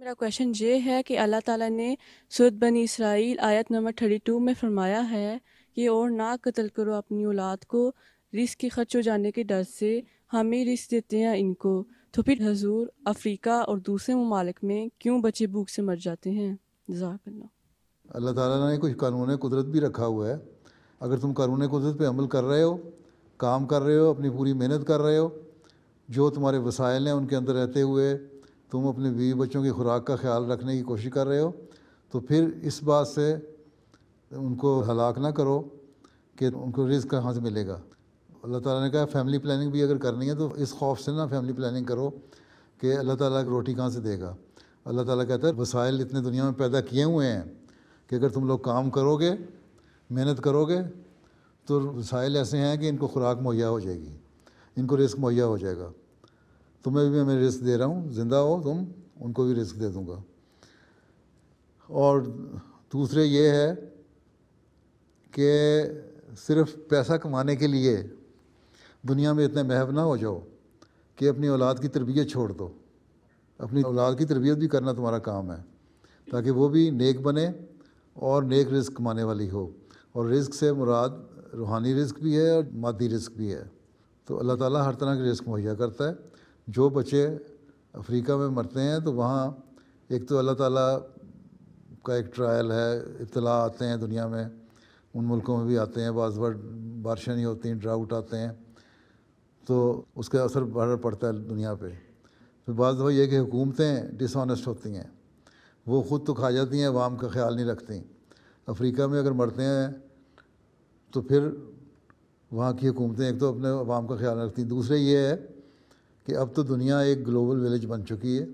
میرا کوشچن یہ ہے کہ اللہ تعالیٰ نے سورت بنی اسرائیل آیت نمبر تھرٹی ٹو میں فرمایا ہے کہ اور نہ قتل کرو اپنی اولاد کو رسک کے خرچ ہو جانے کے ڈر سے ہم ہی رسک دیتے ہیں ان کو تو پھر حضور افریقہ اور دوسرے ممالک میں کیوں بچے بھوک سے مر جاتے ہیں اللہ اللہ تعالیٰ نے کچھ قانون قدرت بھی رکھا ہوا ہے اگر تم قانون قدرت پہ عمل کر رہے ہو کام کر رہے ہو اپنی پوری محنت کر رہے ہو جو تمہارے وسائل ہیں ان کے اندر رہتے ہوئے تم اپنے بیوی بچوں کی خوراک کا خیال رکھنے کی کوشش کر رہے ہو تو پھر اس بات سے ان کو ہلاک نہ کرو کہ ان کو رزق کہاں سے ملے گا اللہ تعالیٰ نے کہا فیملی پلاننگ بھی اگر کرنی ہے تو اس خوف سے نہ فیملی پلاننگ کرو کہ اللہ تعالیٰ روٹی کہاں سے دے گا اللہ تعالیٰ کہتا ہے وسائل اتنے دنیا میں پیدا کیے ہوئے ہیں کہ اگر تم لوگ کام کرو گے محنت کرو گے تو وسائل ایسے ہیں کہ ان کو خوراک مہیا ہو جائے گی ان کو رزق مہیا ہو جائے گا تمہیں بھی میں رزق دے رہا ہوں زندہ ہو تم ان کو بھی رزق دے دوں گا اور دوسرے یہ ہے کہ صرف پیسہ کمانے کے لیے دنیا میں اتنے محب نہ ہو جاؤ کہ اپنی اولاد کی تربیت چھوڑ دو اپنی اولاد کی تربیت بھی کرنا تمہارا کام ہے تاکہ وہ بھی نیک بنے اور نیک رزق کمانے والی ہو اور رزق سے مراد روحانی رزق بھی ہے اور مادی رزق بھی ہے تو اللہ تعالیٰ ہر طرح کے رزق مہیا کرتا ہے جو بچے افریقہ میں مرتے ہیں تو وہاں ایک تو اللہ تعالیٰ کا ایک ٹرائل ہے اطلاع آتے ہیں دنیا میں ان ملکوں میں بھی آتے ہیں بعض بار بارشیں نہیں ہوتی ہیں ڈراؤٹ آتے ہیں تو اس کا اثر بڑھنا پڑتا ہے دنیا پہ پھر بعض دفعہ یہ کہ حکومتیں ڈس آنیسٹ ہوتی ہیں وہ خود تو کھا جاتی ہیں عوام کا خیال نہیں رکھتی افریقہ میں اگر مرتے ہیں تو پھر وہاں کی حکومتیں ایک تو اپنے عوام کا خیال رکھتی ہیں دوسرے یہ ہے کہ اب تو دنیا ایک گلوبل ولیج بن چکی ہے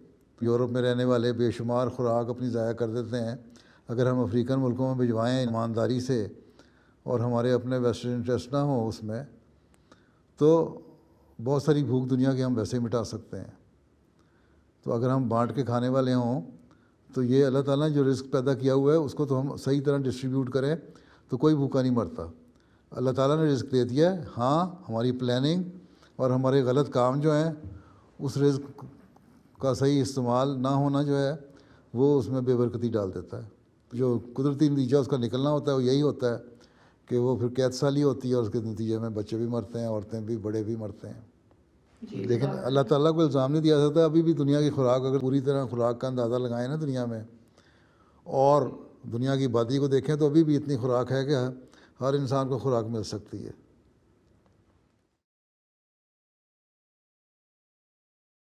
یورپ میں رہنے والے بے شمار خوراک اپنی ضائع کر دیتے ہیں اگر ہم افریقن ملکوں میں بھجوائیں ایمانداری سے اور ہمارے اپنے ویسٹرن انٹرسٹ نہ ہوں اس میں تو بہت ساری بھوک دنیا کے ہم ویسے مٹا سکتے ہیں تو اگر ہم بانٹ کے کھانے والے ہوں تو یہ اللہ تعالیٰ نے جو رزق پیدا کیا ہوا ہے اس کو تو ہم صحیح طرح ڈسٹریبیوٹ کریں تو کوئی بھوکا نہیں مرتا اللہ تعالیٰ نے رزق دے دیا ہے ہاں ہماری پلاننگ اور ہمارے غلط کام جو ہیں اس رزق کا صحیح استعمال نہ ہونا جو ہے وہ اس میں بے برکتی ڈال دیتا ہے جو قدرتی نتیجہ اس کا نکلنا ہوتا ہے وہ یہی ہوتا ہے کہ وہ پھر قید سالی ہوتی ہے اور اس کے نتیجے میں بچے بھی مرتے ہیں عورتیں بھی بڑے بھی مرتے ہیں جی، لیکن اللہ تعالیٰ کو الزام نہیں دیا جاتا ابھی بھی دنیا کی خوراک اگر پوری طرح خوراک کا اندازہ لگائیں نا دنیا میں اور دنیا کی آبادی کو دیکھیں تو ابھی بھی اتنی خوراک ہے کہ ہر انسان کو خوراک مل سکتی ہے